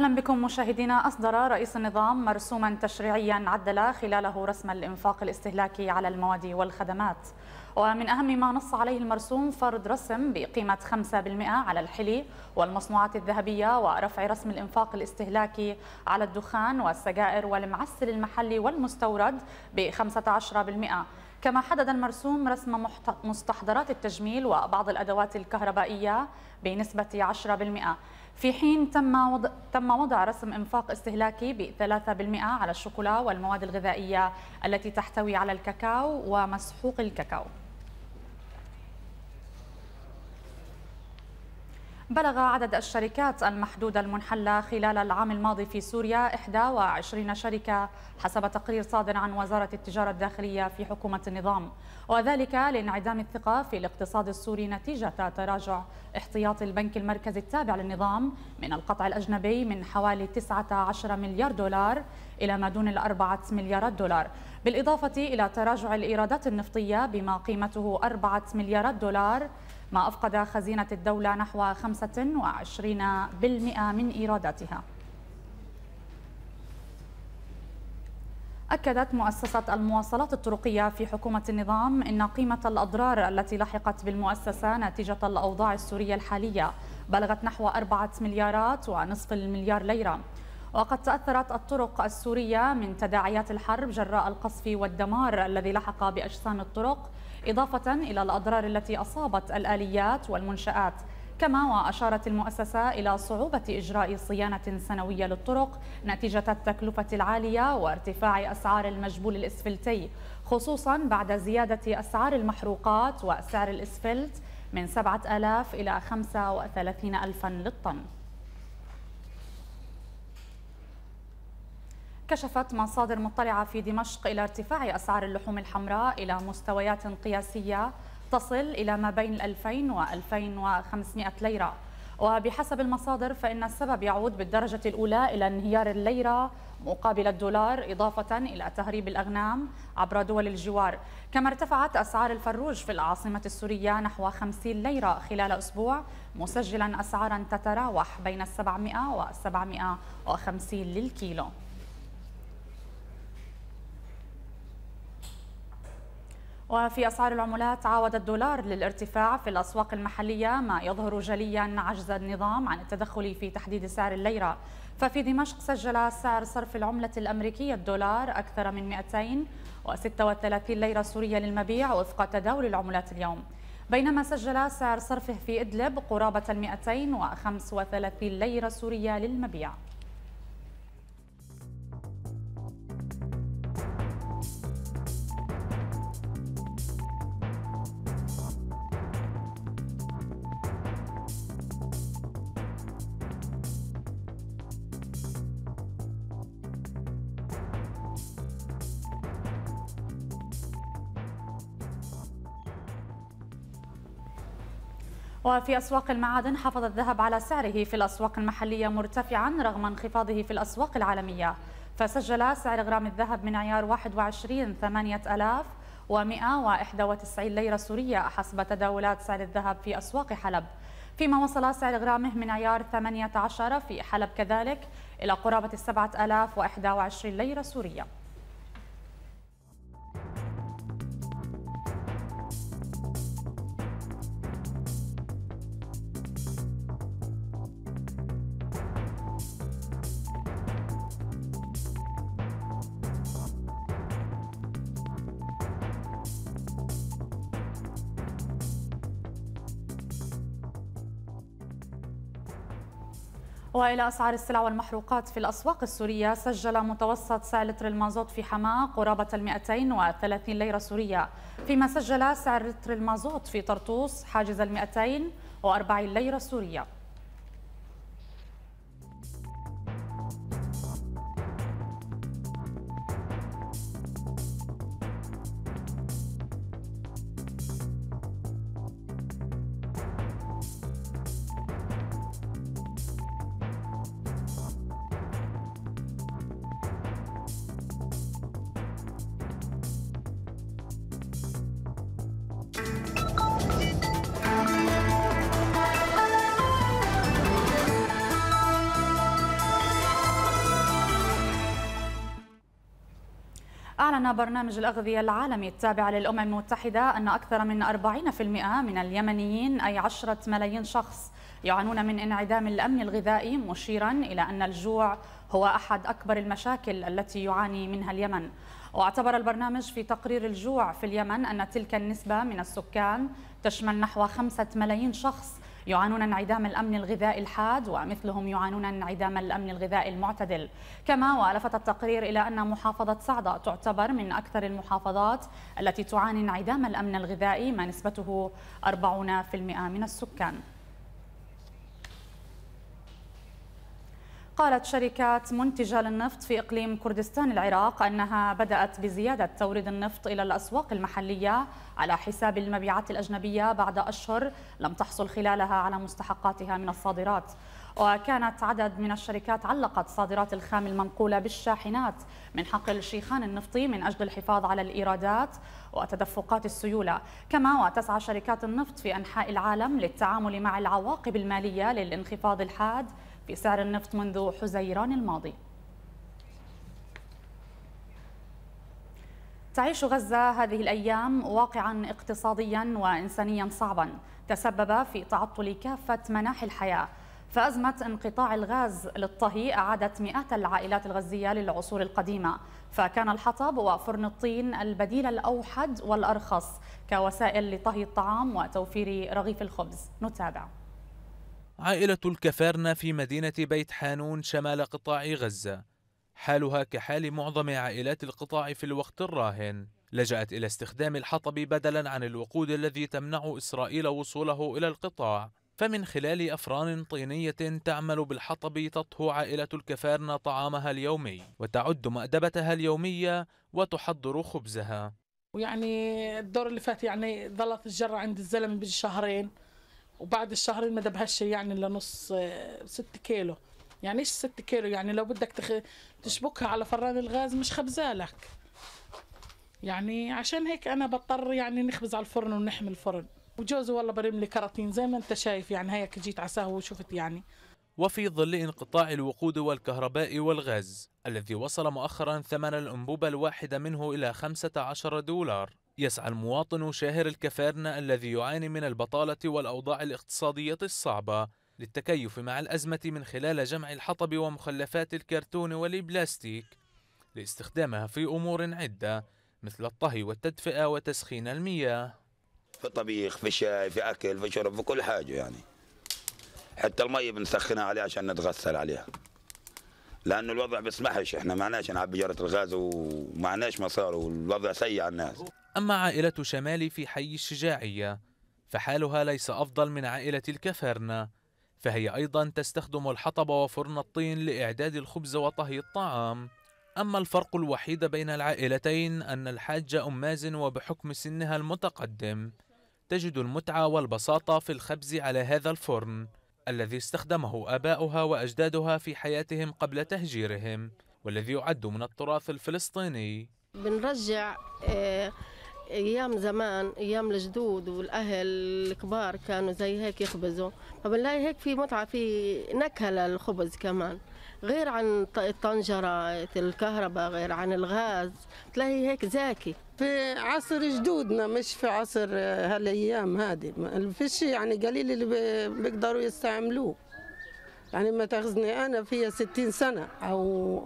أهلا بكم مشاهدينا أصدر رئيس النظام مرسوما تشريعيا عدل خلاله رسم الإنفاق الاستهلاكي على المواد والخدمات ومن أهم ما نص عليه المرسوم فرض رسم بقيمة 5% على الحلي والمصنوعات الذهبية ورفع رسم الإنفاق الاستهلاكي على الدخان والسجائر والمعسل المحلي والمستورد ب 15% كما حدد المرسوم رسم مستحضرات التجميل وبعض الأدوات الكهربائية بنسبة 10% في حين تم وضع تم وضع رسم انفاق استهلاكي ب 3% على الشوكولا والمواد الغذائيه التي تحتوي على الكاكاو ومسحوق الكاكاو. بلغ عدد الشركات المحدودة المنحلة خلال العام الماضي في سوريا 21 شركة حسب تقرير صادر عن وزارة التجارة الداخلية في حكومة النظام وذلك لانعدام الثقة في الاقتصاد السوري نتيجة تراجع احتياط البنك المركزي التابع للنظام من القطع الأجنبي من حوالي 19 مليار دولار إلى ما دون الأربعة مليارات دولار بالإضافة إلى تراجع الإيرادات النفطية بما قيمته أربعة مليارات دولار ما أفقد خزينة الدولة نحو 25% من إيراداتها أكدت مؤسسة المواصلات الطرقية في حكومة النظام أن قيمة الأضرار التي لحقت بالمؤسسة نتيجة الأوضاع السورية الحالية بلغت نحو أربعة مليارات ونصف المليار ليرة وقد تأثرت الطرق السورية من تداعيات الحرب جراء القصف والدمار الذي لحق بأجسام الطرق إضافة إلى الأضرار التي أصابت الآليات والمنشآت كما وأشارت المؤسسة إلى صعوبة إجراء صيانة سنوية للطرق نتيجة التكلفة العالية وارتفاع أسعار المجبول الإسفلتي خصوصا بعد زيادة أسعار المحروقات وسعر الإسفلت من 7000 إلى 35000 للطن كشفت مصادر مطلعة في دمشق إلى ارتفاع أسعار اللحوم الحمراء إلى مستويات قياسية تصل إلى ما بين 2000 و 2500 ليرة وبحسب المصادر فإن السبب يعود بالدرجة الأولى إلى انهيار الليرة مقابل الدولار إضافة إلى تهريب الأغنام عبر دول الجوار كما ارتفعت أسعار الفروج في العاصمة السورية نحو 50 ليرة خلال أسبوع مسجلا أسعارا تتراوح بين 700 و 750 للكيلو وفي أسعار العملات عاود الدولار للارتفاع في الأسواق المحلية ما يظهر جليا عجز النظام عن التدخل في تحديد سعر الليرة ففي دمشق سجل سعر صرف العملة الأمريكية الدولار أكثر من 236 ليرة سورية للمبيع وفق تداول العملات اليوم بينما سجل سعر صرفه في إدلب قرابة 235 ليرة سورية للمبيع وفي أسواق المعادن حافظ الذهب على سعره في الأسواق المحلية مرتفعا رغم انخفاضه في الأسواق العالمية فسجل سعر غرام الذهب من عيار 21 8191 ليرة سورية حسب تداولات سعر الذهب في أسواق حلب فيما وصل سعر غرامه من عيار 18 في حلب كذلك إلى قرابة 7021 ليرة سورية والى اسعار السلع والمحروقات في الاسواق السوريه سجل متوسط سعر لتر المازوت في حماه قرابه ال 230 ليره سوريه فيما سجل سعر لتر المازوت في طرطوس حاجز ال 240 ليره سوريه أعلن برنامج الأغذية العالمي التابع للأمم المتحدة أن أكثر من 40% من اليمنيين أي 10 ملايين شخص يعانون من انعدام الأمن الغذائي مشيرا إلى أن الجوع هو أحد أكبر المشاكل التي يعاني منها اليمن واعتبر البرنامج في تقرير الجوع في اليمن أن تلك النسبة من السكان تشمل نحو 5 ملايين شخص يعانون انعدام الأمن الغذائي الحاد ومثلهم يعانون انعدام الأمن الغذائي المعتدل كما ولفت التقرير إلى أن محافظة صعدة تعتبر من أكثر المحافظات التي تعاني انعدام الأمن الغذائي ما نسبته 40% من السكان قالت شركات منتجة للنفط في إقليم كردستان العراق أنها بدأت بزيادة توريد النفط إلى الأسواق المحلية على حساب المبيعات الأجنبية بعد أشهر لم تحصل خلالها على مستحقاتها من الصادرات وكانت عدد من الشركات علقت صادرات الخام المنقولة بالشاحنات من حقل الشيخان النفطي من أجل الحفاظ على الإيرادات وتدفقات السيولة كما وتسعى شركات النفط في أنحاء العالم للتعامل مع العواقب المالية للانخفاض الحاد في سعر النفط منذ حزيران الماضي تعيش غزة هذه الأيام واقعا اقتصاديا وإنسانيا صعبا تسبب في تعطل كافة مناحي الحياة فأزمة انقطاع الغاز للطهي أعادت مئات العائلات الغزية للعصور القديمة فكان الحطب وفرن الطين البديل الأوحد والأرخص كوسائل لطهي الطعام وتوفير رغيف الخبز نتابع عائلة الكفارنة في مدينة بيت حانون شمال قطاع غزة حالها كحال معظم عائلات القطاع في الوقت الراهن لجأت إلى استخدام الحطب بدلا عن الوقود الذي تمنع إسرائيل وصوله إلى القطاع فمن خلال أفران طينية تعمل بالحطب تطهو عائلة الكفارنة طعامها اليومي وتعد مأدبتها اليومية وتحضر خبزها ويعني الدور اللي فات يعني ظلت الجرة عند الزلم بالشهرين وبعد الشهرين ما بهالشي يعني الا نص آه، ست كيلو يعني ايش ست كيلو يعني لو بدك تخ... تشبكها على فران الغاز مش خبزالك يعني عشان هيك انا بضطر يعني نخبز على الفرن ونحمي الفرن وجوزي والله برم لي كراتين زي ما انت شايف يعني هيك جيت على سهو وشفت يعني وفي ظل انقطاع الوقود والكهرباء والغاز الذي وصل مؤخرا ثمن الأنبوبة الواحدة منه إلى 15 دولار يسعى المواطن شاهر الكفارنة الذي يعاني من البطالة والأوضاع الاقتصادية الصعبة للتكيف مع الأزمة من خلال جمع الحطب ومخلفات الكرتون والبلاستيك لاستخدامها في أمور عدة مثل الطهي والتدفئة وتسخين المياه في طبيخ في شاي في أكل في شرب في كل حاجة يعني حتى المي بنسخنها عليها عشان نتغسل عليها لانه الوضع بيسمحش احنا معناش نعبي جره الغاز ومعناش مصاري والوضع سيء على الناس اما عائله شمالي في حي الشجاعيه فحالها ليس افضل من عائله الكفرنه فهي ايضا تستخدم الحطب وفرن الطين لاعداد الخبز وطهي الطعام أما الفرق الوحيد بين العائلتين أن الحاجة أم مازن وبحكم سنها المتقدم تجد المتعة والبساطة في الخبز على هذا الفرن الذي استخدمه آباؤها وأجدادها في حياتهم قبل تهجيرهم والذي يعد من التراث الفلسطيني بنرجع آه، ايام زمان ايام الجدود والاهل الكبار كانوا زي هيك يخبزوا فبنلاقي هيك في متعه في نكهه للخبز كمان غير عن الطنجرة الكهرباء غير عن الغاز تلاقي هيك زاكي في عصر جدودنا مش في عصر آه، هالايام هذه ما فيش يعني قليل اللي بيقدروا يستعملوه يعني ما تاخذني انا فيها 60 سنه او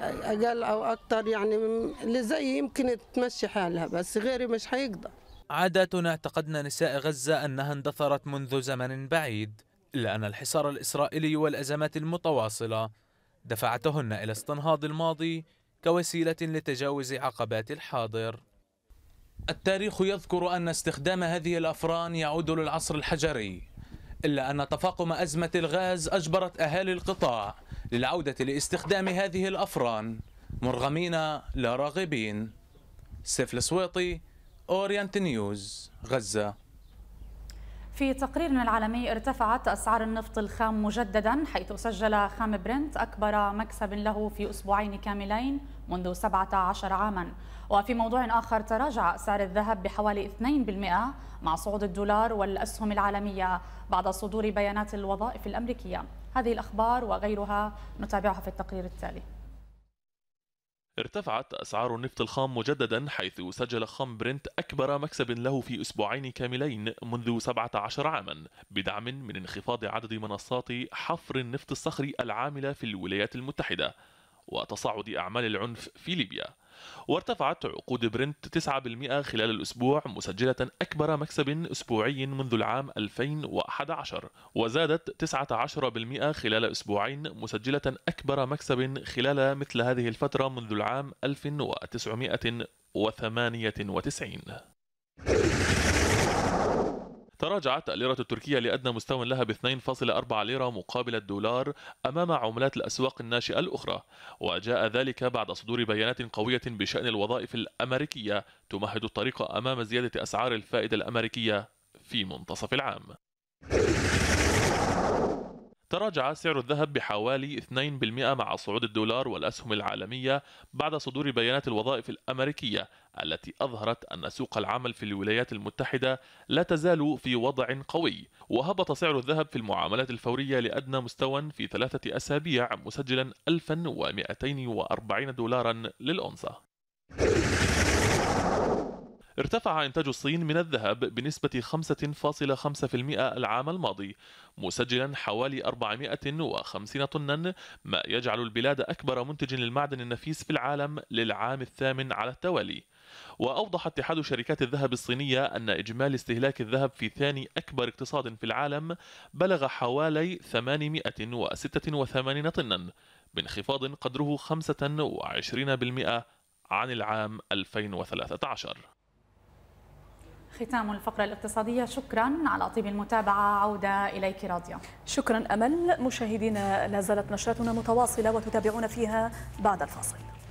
اقل او اكثر يعني اللي زي يمكن تمشي حالها بس غيري مش حيقدر عادات اعتقدنا نساء غزه انها اندثرت منذ زمن بعيد إلا أن الحصار الإسرائيلي والأزمات المتواصلة دفعتهن إلى استنهاض الماضي كوسيلة لتجاوز عقبات الحاضر التاريخ يذكر أن استخدام هذه الأفران يعود للعصر الحجري إلا أن تفاقم أزمة الغاز أجبرت أهالي القطاع للعودة لاستخدام هذه الأفران مرغمين لا راغبين سيف السويطي أورينت نيوز غزة في تقرير العالمي ارتفعت أسعار النفط الخام مجددا حيث سجل خام برنت أكبر مكسب له في أسبوعين كاملين منذ 17 عاما وفي موضوع آخر تراجع سعر الذهب بحوالي 2% مع صعود الدولار والأسهم العالمية بعد صدور بيانات الوظائف الأمريكية هذه الأخبار وغيرها نتابعها في التقرير التالي ارتفعت أسعار النفط الخام مجددا حيث سجل خام برنت أكبر مكسب له في أسبوعين كاملين منذ 17 عاما بدعم من انخفاض عدد منصات حفر النفط الصخري العاملة في الولايات المتحدة وتصاعد أعمال العنف في ليبيا وارتفعت عقود برنت 9% خلال الأسبوع مسجلة أكبر مكسب أسبوعي منذ العام 2011 وزادت 19% خلال أسبوعين مسجلة أكبر مكسب خلال مثل هذه الفترة منذ العام 1998 تراجعت الليرة التركية لأدنى مستوى لها ب 2.4 ليرة مقابل الدولار أمام عملات الأسواق الناشئة الأخرى وجاء ذلك بعد صدور بيانات قوية بشأن الوظائف الأمريكية تمهد الطريق أمام زيادة أسعار الفائدة الأمريكية في منتصف العام تراجع سعر الذهب بحوالي 2% مع صعود الدولار والأسهم العالمية بعد صدور بيانات الوظائف الأمريكية التي أظهرت أن سوق العمل في الولايات المتحدة لا تزال في وضع قوي وهبط سعر الذهب في المعاملات الفورية لأدنى مستوى في ثلاثة أسابيع مسجلا 1240 دولارا للأونصة ارتفع إنتاج الصين من الذهب بنسبة 5.5% العام الماضي مسجلا حوالي 450 طنا ما يجعل البلاد أكبر منتج للمعدن النفيس في العالم للعام الثامن على التوالي وأوضح اتحاد شركات الذهب الصينية أن إجمالي استهلاك الذهب في ثاني أكبر اقتصاد في العالم بلغ حوالي 886 طنا بانخفاض قدره 25% عن العام 2013 ختام الفقرة الاقتصادية شكرا على طيب المتابعة عودة إليك راضية شكرا أمل مشاهدينا لازالت نشرتنا متواصلة وتتابعون فيها بعد الفاصل